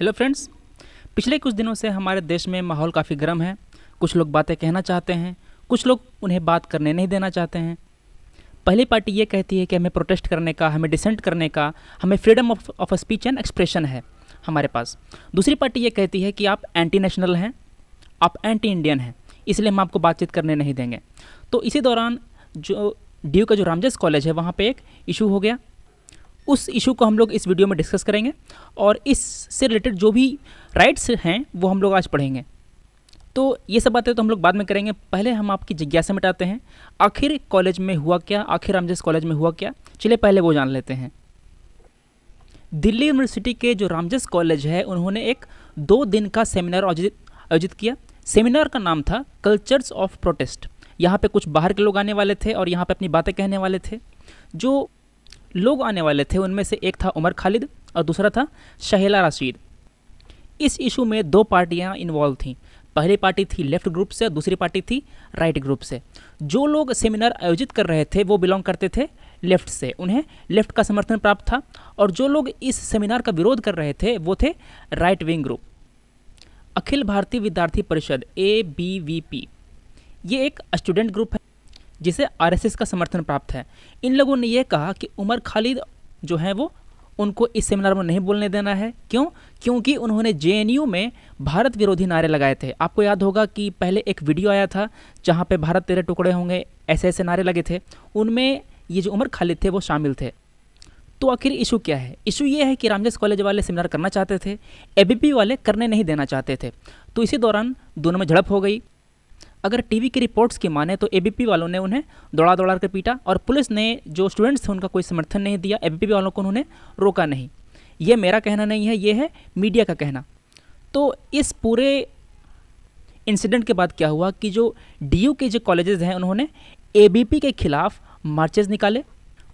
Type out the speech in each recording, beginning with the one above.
hello friends पिछले कुछ दिनों से हमारे देश में माहौल काफ़ी गर्म है कुछ लोग बातें कहना चाहते हैं कुछ लोग उन्हें बात करने नहीं देना चाहते हैं पहली पार्टी ये कहती है कि हमें प्रोटेस्ट करने का हमें डिसेंट करने का हमें freedom of of speech and expression है हमारे पास दूसरी पार्टी ये कहती है कि आप एंटी नेशनल हैं आप एंटी इंडियन हैं इसलिए हम आपको बातचीत करने नहीं देंगे तो इसी दौरान जो डी का जो रामजस कॉलेज है वहाँ पे एक इशू हो गया उस इशू को हम लोग इस वीडियो में डिस्कस करेंगे और इससे रिलेटेड जो भी राइट्स हैं वो हम लोग आज पढ़ेंगे तो ये सब बातें तो हम लोग बाद में करेंगे पहले हम आपकी जिज्ञासा मिटाते हैं आखिर कॉलेज में हुआ क्या आखिर रामजस कॉलेज में हुआ क्या चलिए पहले वो जान लेते हैं दिल्ली यूनिवर्सिटी के जो रामजस कॉलेज है उन्होंने एक दो दिन का सेमिनार आयोजित किया सेमिनार का नाम था कल्चर्स ऑफ प्रोटेस्ट यहाँ पे कुछ बाहर के लोग आने वाले थे और यहाँ पे अपनी बातें कहने वाले थे जो लोग आने वाले थे उनमें से एक था उमर खालिद और दूसरा था शहेला रशीद इस इशू में दो पार्टियाँ इन्वॉल्व थीं पहली पार्टी थी लेफ्ट ग्रुप से दूसरी पार्टी थी राइट ग्रुप से जो लोग सेमिनार आयोजित कर रहे थे वो बिलोंग करते थे लेफ्ट से उन्हें लेफ्ट का समर्थन प्राप्त था और जो लोग इस सेमिनार का विरोध कर रहे थे वो थे राइट विंग ग्रुप अखिल भारतीय विद्यार्थी परिषद ए बी वी पी ये एक स्टूडेंट ग्रुप है जिसे आरएसएस का समर्थन प्राप्त है इन लोगों ने यह कहा कि उमर खालिद जो हैं वो उनको इस सेमिनार में नहीं बोलने देना है क्यों क्योंकि उन्होंने जे में भारत विरोधी नारे लगाए थे आपको याद होगा कि पहले एक वीडियो आया था जहाँ पे भारत तेरे टुकड़े होंगे ऐसे ऐसे नारे लगे थे उनमें ये जो उमर खालिद थे वो शामिल थे तो आखिर इशू क्या है इशू ये है कि रामजस कॉलेज वाले सेमिनार करना चाहते थे एबीपी वाले करने नहीं देना चाहते थे तो इसी दौरान दोनों में झड़प हो गई अगर टीवी की रिपोर्ट्स की माने तो एबीपी वालों ने उन्हें दौड़ा दौड़ा कर पीटा और पुलिस ने जो स्टूडेंट्स थे उनका कोई समर्थन नहीं दिया एबीपी वालों को उन्होंने रोका नहीं ये मेरा कहना नहीं है ये है मीडिया का कहना तो इस पूरे इंसिडेंट के बाद क्या हुआ कि जो डी के जो कॉलेजेस हैं उन्होंने ए के खिलाफ मार्चेज निकाले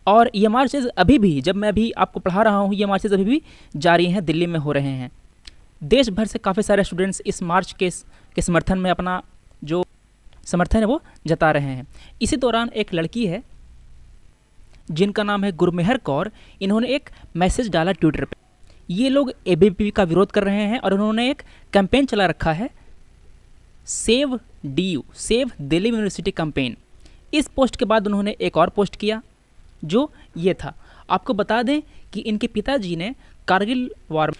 और ये मार्चेज अभी भी जब मैं अभी आपको पढ़ा रहा हूँ ये मार्चेज अभी भी जारी हैं दिल्ली में हो रहे हैं देश भर से काफ़ी सारे स्टूडेंट्स इस मार्च के के समर्थन में अपना समर्थन वो जता रहे हैं इसी दौरान एक लड़की है जिनका नाम है गुरमेहर कौर इन्होंने एक मैसेज डाला ट्विटर पर ये लोग ए का विरोध कर रहे हैं और उन्होंने एक कैंपेन चला रखा है save D U save Delhi university campaign इस पोस्ट के बाद उन्होंने एक और पोस्ट किया जो ये था आपको बता दें कि इनके पिताजी ने कारगिल वार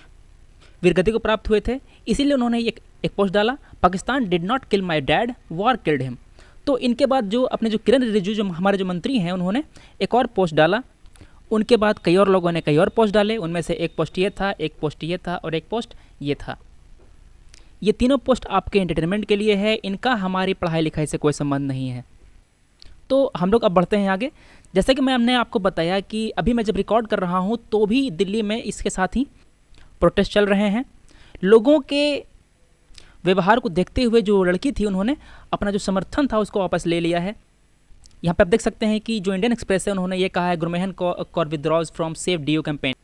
वीरगति को प्राप्त हुए थे इसीलिए उन्होंने एक एक पोस्ट डाला Pakistan did not kill my dad war killed him तो इनके बाद जो अपने जो किरण रिजिजू जो हमारे जो मंत्री हैं उन्होंने एक और पोस्ट डाला उनके बाद कई और लोगों ने कई और पोस्ट डाले उनमें से एक पोस्ट ये था एक पोस्ट ये था और एक पोस्ट ये था ये तीनों पोस्ट आपके एंटरटेनमेंट के लिए है इनका हमारी पढ़ाई लिखाई से कोई संबंध नहीं है तो हम लोग अब बढ़ते हैं आगे जैसा कि मैं हमने आपको बताया कि अभी मैं जब रिकॉर्ड कर रहा हूँ तो भी दिल्ली में इसके साथ ही प्रोटेस्ट चल रहे हैं लोगों के व्यवहार को देखते हुए जो लड़की थी उन्होंने अपना जो समर्थन था उसको वापस ले लिया है यहाँ पर आप देख सकते हैं कि जो इंडियन एक्सप्रेस है उन्होंने ये कहा है Gurmehar Kaur withdraws from save D campaign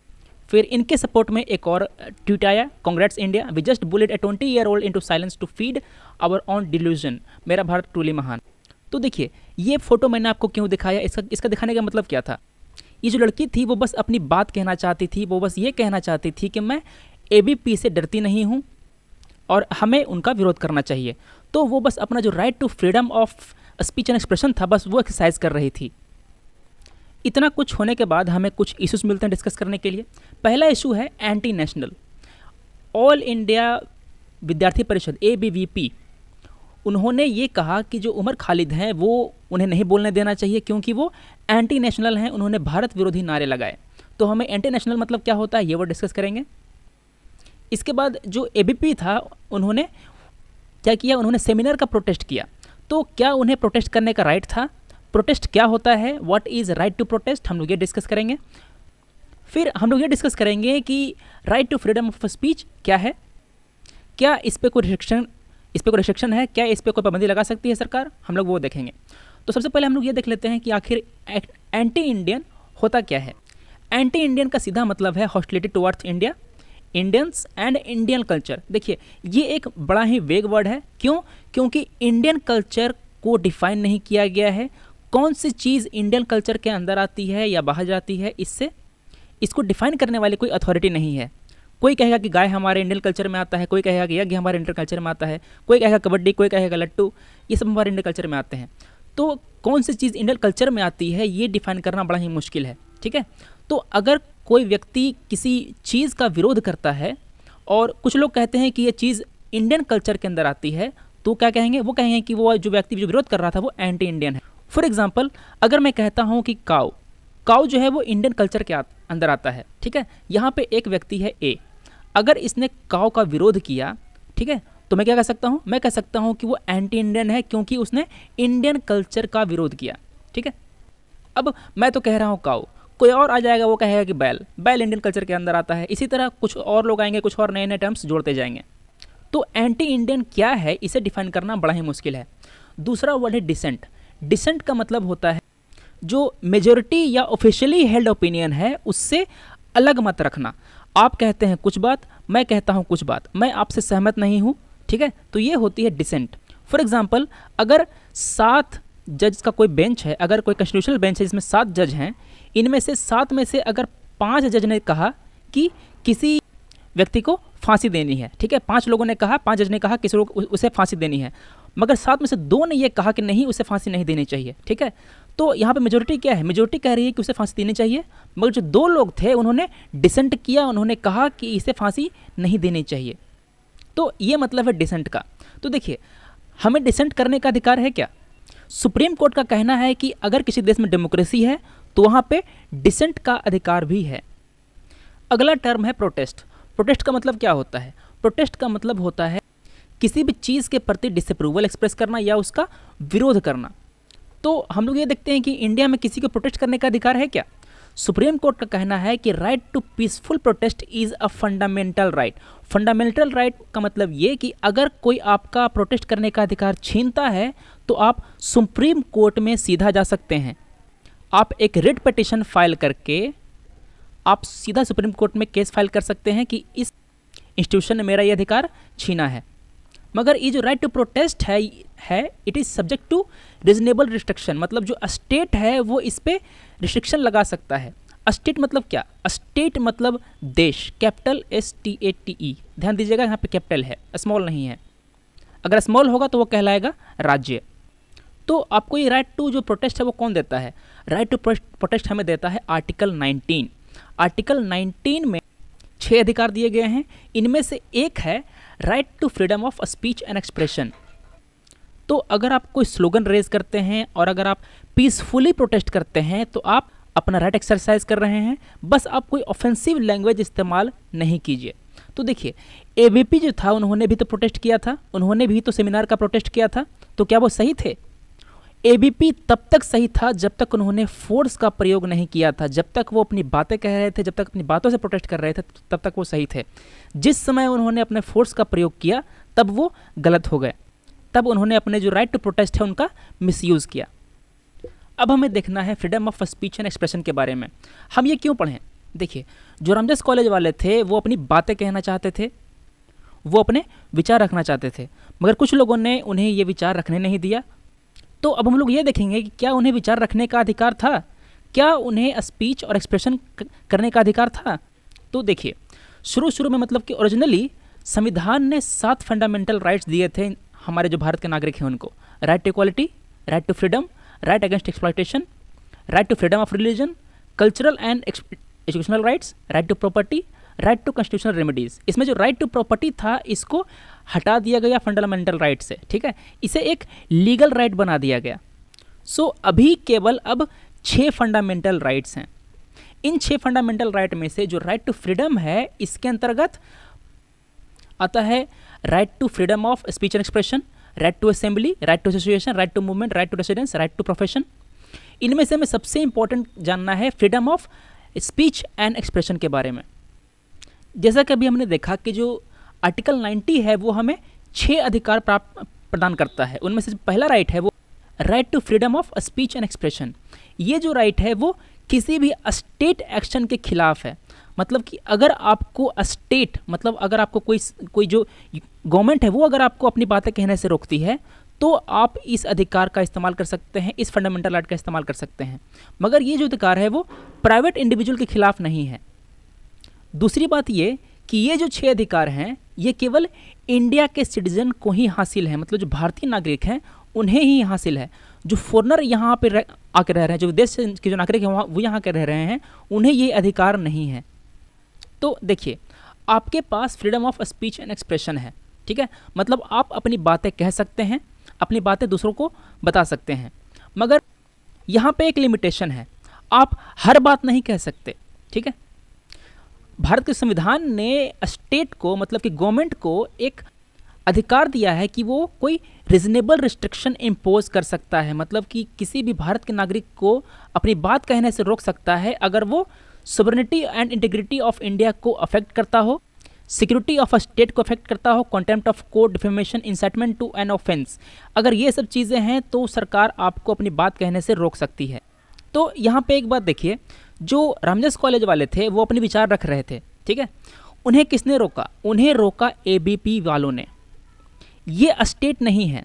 फिर इनके सपोर्ट में एक और ट्वीट आया congrats India we just bullied a twenty year old into silence to feed our own delusion मेरा भारत ट्रूली महान तो देखिए ये फोटो मैंने आपको क्यों दिखाया इसका इसका दिखाने का मतलब क्या था ये जो लड़की थी वो बस अपनी बात कहना चाहती थी वो बस ये कहना चाहती थी कि मैं ए से डरती नहीं हूँ और हमें उनका विरोध करना चाहिए तो वो बस अपना जो right to freedom of speech and expression था बस वो एक्सरसाइज कर रही थी इतना कुछ होने के बाद हमें कुछ इशूज़ मिलते हैं डिस्कस करने के लिए पहला इशू है एंटी नेशनल ऑल इंडिया विद्यार्थी परिषद ए बी वी पी उन्होंने ये कहा कि जो उमर खालिद हैं वो उन्हें नहीं बोलने देना चाहिए क्योंकि वो एंटी नेशनल हैं उन्होंने भारत विरोधी नारे लगाए तो हमें एंटी नेशनल मतलब क्या होता है ये वो डिस्कस करेंगे इसके बाद जो ए था उन्होंने क्या किया उन्होंने सेमिनार का प्रोटेस्ट किया तो क्या उन्हें प्रोटेस्ट करने का राइट था प्रोटेस्ट क्या होता है what is right to protest हम लोग ये डिस्कस करेंगे फिर हम लोग ये डिस्कस करेंगे कि right to freedom of speech क्या है क्या इस पर कोई रिस्ट्रिक्शन इस पर कोई रिस्ट्रिक्शन है क्या इस पर कोई पाबंदी लगा सकती है सरकार हम लोग वो देखेंगे तो सबसे पहले हम लोग ये देख लेते हैं कि आखिर एंटी इंडियन होता क्या है एंटी इंडियन का सीधा मतलब है hostility towards India Indians and Indian culture देखिए ये एक बड़ा ही वेग वर्ड है क्यों क्योंकि इंडियन कल्चर को डिफाइन नहीं किया गया है कौन सी चीज़ इंडियन कल्चर के अंदर आती है या बाहर जाती है इससे इसको डिफाइन करने वाली कोई अथॉरिटी नहीं है कोई कहेगा कि गाय हमारे इंडियन कल्चर में आता है कोई कहेगा कि यज्ञ हमारे इंडियन कल्चर में आता है कोई कहेगा कबड्डी कोई कहेगा लट्टू ये सब हमारे इंडियन कल्चर में आते हैं तो कौन सी चीज़ इंडियन कल्चर में आती है ये डिफाइन करना बड़ा ही मुश्किल है ठीक है तो अगर कोई व्यक्ति किसी चीज़ का विरोध करता है और कुछ लोग कहते हैं कि ये चीज़ इंडियन कल्चर के अंदर आती है तो क्या कहेंगे वो कहेंगे कि वो जो व्यक्ति जो विरोध कर रहा था वो एंटी इंडियन है फॉर एग्जाम्पल अगर मैं कहता हूँ कि काउ काउ जो है वो इंडियन कल्चर के अंदर आता है ठीक है यहाँ पे एक व्यक्ति है ए अगर इसने काव का विरोध किया ठीक है तो मैं क्या कह सकता हूँ मैं कह सकता हूँ कि वो एंटी इंडियन है क्योंकि उसने इंडियन कल्चर का विरोध किया ठीक है अब मैं तो कह रहा हूँ काव कोई और आ जाएगा वो कहेगा कि बैल बैल इंडियन कल्चर के अंदर आता है इसी तरह कुछ और लोग आएंगे कुछ और नए नए टर्म्स जोड़ते जाएंगे तो एंटी इंडियन क्या है इसे डिफाइन करना बड़ा ही मुश्किल है दूसरा वर्ड है डिसेंट डिसेंट का मतलब होता है जो मेजोरिटी या ऑफिशियली हेल्ड ओपिनियन है उससे अलग मत रखना आप कहते हैं कुछ बात मैं कहता हूँ कुछ बात मैं आपसे सहमत नहीं हूँ ठीक है तो ये होती है डिसेंट फॉर एग्जाम्पल अगर सात जज का कोई बेंच है अगर कोई कंस्टिट्यूशनल बेंच है जिसमें सात जज हैं इनमें से सात में से अगर पाँच जज ने कहा कि किसी व्यक्ति को फांसी देनी है ठीक है पांच लोगों ने कहा पाँच जज ने कहा किसी लोग उसे फांसी देनी है मगर सात में से दो ने यह कहा कि नहीं उसे फांसी नहीं देनी चाहिए ठीक है तो यहाँ पे मेजोरिटी क्या है मेजोरिटी कह रही है कि उसे फांसी देनी चाहिए मगर जो दो लोग थे उन्होंने डिसेंट किया उन्होंने कहा कि इसे फांसी नहीं देनी चाहिए तो ये मतलब है डिसेंट का तो देखिए हमें डिसेंट करने का अधिकार है क्या सुप्रीम कोर्ट का कहना है कि अगर किसी देश में डेमोक्रेसी है तो वहाँ पर डिसेंट का अधिकार भी है अगला टर्म है प्रोटेस्ट प्रोटेस्ट का मतलब क्या होता है प्रोटेस्ट का मतलब होता है किसी भी चीज़ के प्रति डिसअप्रूवल एक्सप्रेस करना या उसका विरोध करना तो हम लोग ये देखते हैं कि इंडिया में किसी को प्रोटेस्ट करने का अधिकार है क्या सुप्रीम कोर्ट का कहना है कि right to peaceful protest is a fundamental right fundamental right का मतलब ये कि अगर कोई आपका प्रोटेस्ट करने का अधिकार छीनता है तो आप सुप्रीम कोर्ट में सीधा जा सकते हैं आप एक रिट पटिशन फाइल करके आप सीधा सुप्रीम कोर्ट में केस फाइल कर सकते हैं कि इस इंस्टीट्यूशन ने मेरा ये अधिकार छीना है मगर ये जो राइट टू प्रोटेस्ट है है it is subject to reasonable restriction मतलब जो स्टेट है वो इस पर रिस्ट्रिक्शन लगा सकता है स्टेट मतलब क्या स्टेट मतलब देश capital S T A T E ध्यान दीजिएगा यहाँ पे कैपिटल है स्मॉल नहीं है अगर स्मॉल होगा तो वो कहलाएगा राज्य तो आपको ये राइट टू जो प्रोटेस्ट है वो कौन देता है राइट टू प्रोटेस्ट हमें देता है आर्टिकल 19 आर्टिकल 19 में छः अधिकार दिए गए हैं इनमें से एक है right to freedom of speech and expression तो अगर आप कोई स्लोगन रेज करते हैं और अगर आप पीसफुली प्रोटेस्ट करते हैं तो आप अपना राइट एक्सरसाइज कर रहे हैं बस आप कोई ऑफेंसिव लैंग्वेज इस्तेमाल नहीं कीजिए तो देखिए ए जो था उन्होंने भी तो प्रोटेस्ट किया था उन्होंने भी तो सेमिनार का प्रोटेस्ट किया था तो क्या वो सही थे एबीपी तब तक सही था जब तक उन्होंने फोर्स का प्रयोग नहीं किया था जब तक वो अपनी बातें कह रहे थे जब तक अपनी बातों से प्रोटेस्ट कर रहे थे तब तक वो सही थे जिस समय उन्होंने अपने फोर्स का प्रयोग किया तब वो गलत हो गए तब उन्होंने अपने जो राइट टू प्रोटेस्ट है उनका मिसयूज़ किया अब हमें देखना है freedom of speech and expression के बारे में हम ये क्यों पढ़ें देखिए जो रामदास कॉलेज वाले थे वो अपनी बातें कहना चाहते थे वो अपने विचार रखना चाहते थे मगर कुछ लोगों ने उन्हें ये विचार रखने नहीं दिया तो अब हम लोग ये देखेंगे कि क्या उन्हें विचार रखने का अधिकार था क्या उन्हें स्पीच और एक्सप्रेशन करने का अधिकार था तो देखिए शुरू शुरू में मतलब कि ओरिजिनली संविधान ने सात फंडामेंटल राइट्स दिए थे हमारे जो भारत के नागरिक हैं उनको right to equality right to freedom right against exploitation right to freedom of religion cultural and educational rights right to property right to constitutional remedies इसमें जो राइट टू प्रॉपर्टी था इसको हटा दिया गया फंडामेंटल राइट से ठीक है इसे एक लीगल राइट right बना दिया गया सो so, अभी केवल अब छः फंडामेंटल राइट्स हैं इन छः फंडामेंटल राइट में से जो राइट टू फ्रीडम है इसके अंतर्गत आता है right to freedom of speech and expression right to assembly right to association right to movement right to residence right to profession इनमें से हमें सबसे इंपॉर्टेंट जानना है freedom of speech and expression के बारे में जैसा कि अभी हमने देखा कि जो आर्टिकल 90 है वो हमें छः अधिकार प्राप्त प्रदान करता है उनमें से पहला राइट है वो right to freedom of speech and expression ये जो राइट है वो किसी भी स्टेट एक्शन के खिलाफ है मतलब कि अगर आपको स्टेट मतलब अगर आपको कोई कोई जो गवर्नमेंट है वो अगर आपको अपनी बातें कहने से रोकती है तो आप इस अधिकार का इस्तेमाल कर सकते हैं इस फंडामेंटल राइट का इस्तेमाल कर सकते हैं मगर ये जो अधिकार है वो प्राइवेट इंडिविजुअल के खिलाफ नहीं है दूसरी बात ये कि ये जो छः अधिकार हैं ये केवल इंडिया के सिटीजन को ही हासिल है मतलब जो भारतीय नागरिक हैं उन्हें ही हासिल है जो फॉरनर यहाँ पर रह, आकर रह रहे हैं जो विदेश के जो नागरिक हैं वहाँ वो यहाँ कर रह रहे हैं उन्हें ये अधिकार नहीं है तो देखिए आपके पास freedom of speech and expression है ठीक है मतलब आप अपनी बातें कह सकते हैं अपनी बातें दूसरों को बता सकते हैं मगर यहाँ पे एक लिमिटेशन है आप हर बात नहीं कह सकते ठीक है भारत के संविधान ने स्टेट को मतलब कि गवर्नमेंट को एक अधिकार दिया है कि वो कोई रिजनेबल रिस्ट्रिक्शन इम्पोज कर सकता है मतलब कि किसी भी भारत के नागरिक को अपनी बात कहने से रोक सकता है अगर वो sovereignty and integrity of India को अफेक्ट करता हो सिक्योरिटी ऑफ अ स्टेट को अफेक्ट करता हो contempt of court defamation incitement to an offence अगर ये सब चीज़ें हैं तो सरकार आपको अपनी बात कहने से रोक सकती है तो यहाँ पे एक बात देखिए जो रामजस कॉलेज वाले थे वो अपने विचार रख रहे थे ठीक है उन्हें किसने रोका उन्हें रोका ए वालों ने ये स्टेट नहीं है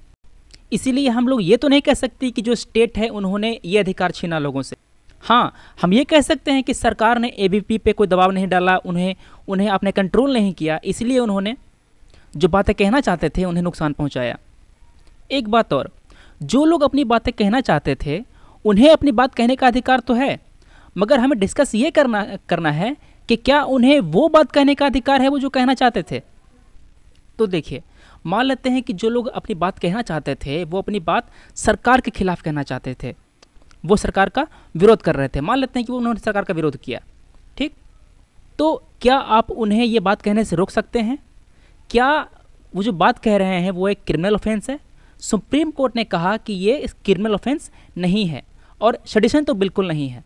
इसीलिए हम लोग ये तो नहीं कह सकते कि जो स्टेट है उन्होंने ये अधिकार छीना लोगों से हाँ हम ये कह सकते हैं कि सरकार ने ए पे कोई दबाव नहीं डाला उन्हें उन्हें आपने कंट्रोल नहीं किया इसलिए उन्होंने जो बातें कहना चाहते थे उन्हें नुकसान पहुंचाया एक बात और जो लोग अपनी बातें कहना चाहते थे उन्हें अपनी बात कहने का अधिकार तो है मगर हमें डिस्कस ये करना करना है कि क्या उन्हें वो बात कहने का अधिकार है वो जो कहना चाहते थे तो देखिए मान लेते हैं कि जो लोग अपनी बात कहना चाहते थे वो अपनी बात सरकार के खिलाफ कहना चाहते थे वो सरकार का विरोध कर रहे थे मान लेते हैं कि वो उन्होंने सरकार का विरोध किया ठीक तो क्या आप उन्हें ये बात कहने से रोक सकते हैं क्या वो जो बात कह रहे हैं वो एक क्रिमिनल ऑफेंस है सुप्रीम कोर्ट ने कहा कि ये क्रिमिनल ऑफेंस नहीं है और सडिशन तो बिल्कुल नहीं है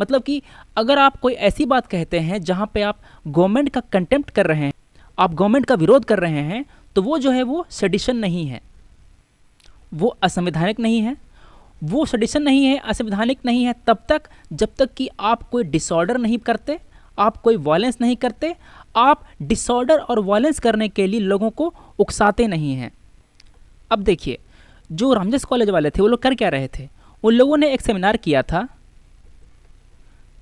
मतलब कि अगर आप कोई ऐसी बात कहते हैं जहाँ पे आप गवर्नमेंट का कंटेम्प्ट कर रहे हैं आप गवर्नमेंट का विरोध कर रहे हैं तो वो जो है वो सडिशन नहीं है वो असंवैधानिक नहीं है वो सडिशन नहीं है असंवैधानिक नहीं है तब तक जब तक कि आप कोई डिसऑर्डर नहीं करते आप कोई वायलेंस नहीं करते आप डिसऑर्डर और वायलेंस करने के लिए लोगों को उकसाते नहीं हैं अब देखिए जो रामजस कॉलेज वाले थे वो लोग कर क्या रहे थे उन लोगों ने एक सेमिनार किया था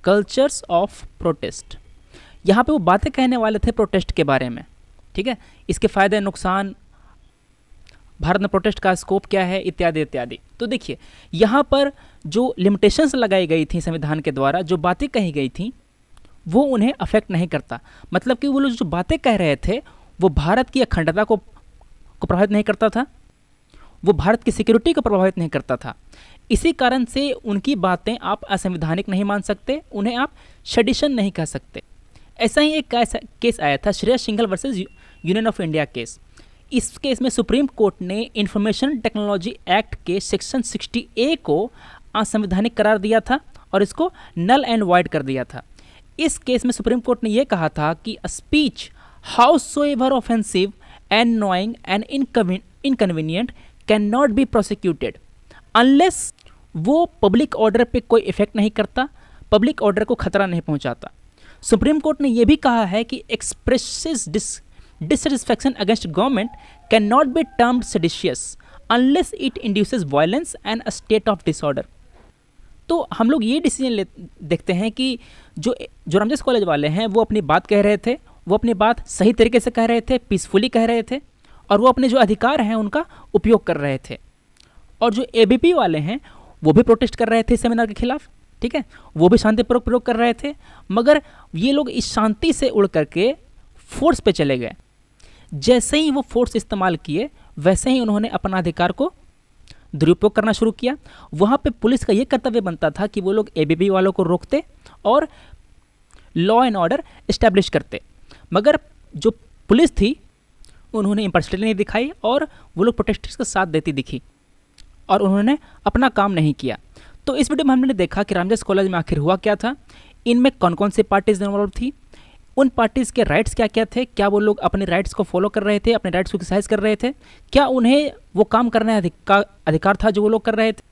कल्चर्स ऑफ प्रोटेस्ट यहाँ पे वो बातें कहने वाले थे प्रोटेस्ट के बारे में ठीक है इसके फ़ायदे नुकसान भारत में प्रोटेस्ट का स्कोप क्या है इत्यादि इत्यादि तो देखिए यहाँ पर जो लिमिटेशंस लगाई गई थी संविधान के द्वारा जो बातें कही गई थी वो उन्हें अफेक्ट नहीं करता मतलब कि वो लोग जो बातें कह रहे थे वो भारत की अखंडता को को प्रभावित नहीं करता था वो भारत की सिक्योरिटी को प्रभावित नहीं करता था इसी कारण से उनकी बातें आप असंवैधानिक नहीं मान सकते उन्हें आप शडिशन नहीं कह सकते ऐसा ही एक केस आया था Shreya Singhal versus union of India case इस केस में सुप्रीम कोर्ट ने इंफॉर्मेशन टेक्नोलॉजी एक्ट के सेक्शन 60 ए को असंवैधानिक करार दिया था और इसको नल एंड वाइड कर दिया था इस केस में सुप्रीम कोर्ट ने यह कहा था कि speech howsoever offensive and annoying and inconvenient can not be prosecuted unless वो पब्लिक ऑर्डर पे कोई इफेक्ट नहीं करता पब्लिक ऑर्डर को खतरा नहीं पहुंचाता सुप्रीम कोर्ट ने यह भी कहा है कि express this against government can not be termed seditious unless it induces violence and a state of disorder तो हम लोग ये डिसीजन देखते हैं कि जो जो रामदास कॉलेज वाले हैं वो अपनी बात कह रहे थे वो अपनी बात सही तरीके से कह रहे थे पीसफुली कह रहे थे और वो अपने जो अधिकार हैं उनका उपयोग कर रहे थे और जो ए वाले हैं वो भी प्रोटेस्ट कर रहे थे सेमिनार के खिलाफ ठीक है वो भी शांतिपूर्वक प्रयोग कर रहे थे मगर ये लोग इस शांति से उड़ करके फोर्स पे चले गए जैसे ही वो फोर्स इस्तेमाल किए वैसे ही उन्होंने अपना अधिकार को दुरुपयोग करना शुरू किया वहाँ पे पुलिस का ये कर्तव्य बनता था कि वो लोग ए वालों को रोकते और लॉ एंड ऑर्डर इस्टेब्लिश करते मगर जो पुलिस थी उन्होंने इम्पर्सिटी नहीं दिखाई और वो लोग प्रोटेस्टर्स का साथ देती दिखी और उन्होंने अपना काम नहीं किया तो इस वीडियो में हमने देखा कि रामजस कॉलेज में आखिर हुआ क्या था इनमें कौन कौन सी पार्टीज इन्वॉल्व थी उन पार्टीज़ के राइट्स क्या क्या थे क्या वो लोग अपने राइट्स को फॉलो कर रहे थे अपने राइट्स को एक्सरसाइज कर रहे थे क्या उन्हें वो काम करने का अधिकार था जो वो लोग कर रहे थे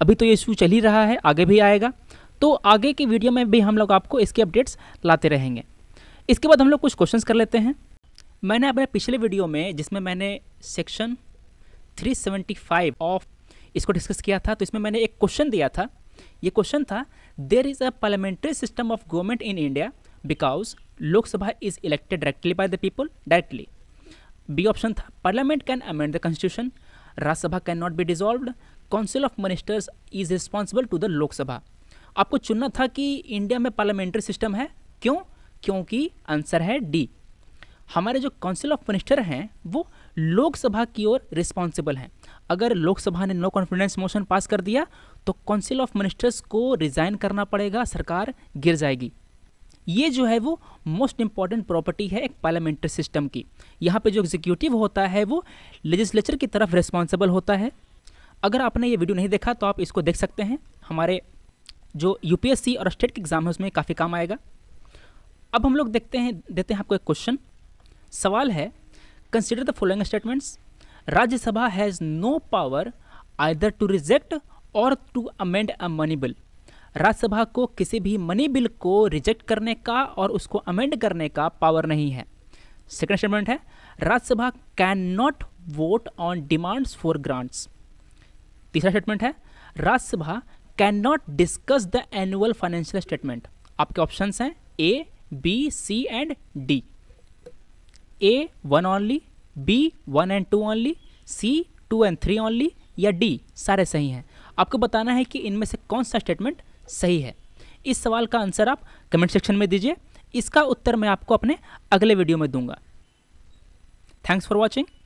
अभी तो ये इशू चल ही रहा है आगे भी आएगा तो आगे की वीडियो में भी हम लोग आपको इसके अपडेट्स लाते रहेंगे इसके बाद हम लोग कुछ क्वेश्चंस कर लेते हैं मैंने अपने पिछले वीडियो में जिसमें मैंने सेक्शन 375 ऑफ इसको डिस्कस किया था तो इसमें मैंने एक क्वेश्चन दिया था ये क्वेश्चन था there is a parliamentary system of government in India because Lok Sabha is elected directly by the people directly B option था parliament can amend the constitution Rajya Sabha can not be dissolve council of ministers is responsible to the Lok Sabha आपको चुनना था कि India में parliamentary system है क्यों क्योंकि answer है डी हमारे जो काउंसिल ऑफ मिनिस्टर हैं वो लोकसभा की ओर रिस्पॉन्सिबल हैं अगर लोकसभा ने नो कॉन्फिडेंस मोशन पास कर दिया तो काउंसिल ऑफ मिनिस्टर्स को रिज़ाइन करना पड़ेगा सरकार गिर जाएगी ये जो है वो मोस्ट इम्पॉर्टेंट प्रॉपर्टी है एक पार्लियामेंट्री सिस्टम की यहाँ पे जो एग्जीक्यूटिव होता है वो लेजिस्लेचर की तरफ रिस्पॉन्सिबल होता है अगर आपने ये वीडियो नहीं देखा तो आप इसको देख सकते हैं हमारे जो यूपीएससी और स्टेट के एग्ज़ाम है उसमें काफ़ी काम आएगा अब हम लोग देखते हैं देते हैं आपको एक क्वेश्चन सवाल है consider the following statements Rajya Sabha has no power either to reject or to amend a money bill Rajya Sabha को किसी भी मनी बिल को रिजेक्ट करने का और उसको अमेंड करने का पावर नहीं है सेकेंड स्टेटमेंट है Rajya Sabha can not vote on demands for grants तीसरा स्टेटमेंट है Rajya Sabha can not discuss the annual financial statement आपके ऑप्शंस हैं A B C and D A one only B one and two only C two and three only या D सारे सही हैं आपको बताना है कि इनमें से कौन सा स्टेटमेंट सही है इस सवाल का आंसर आप कमेंट सेक्शन में दीजिए इसका उत्तर मैं आपको अपने अगले वीडियो में दूंगा थैंक्स फॉर वॉचिंग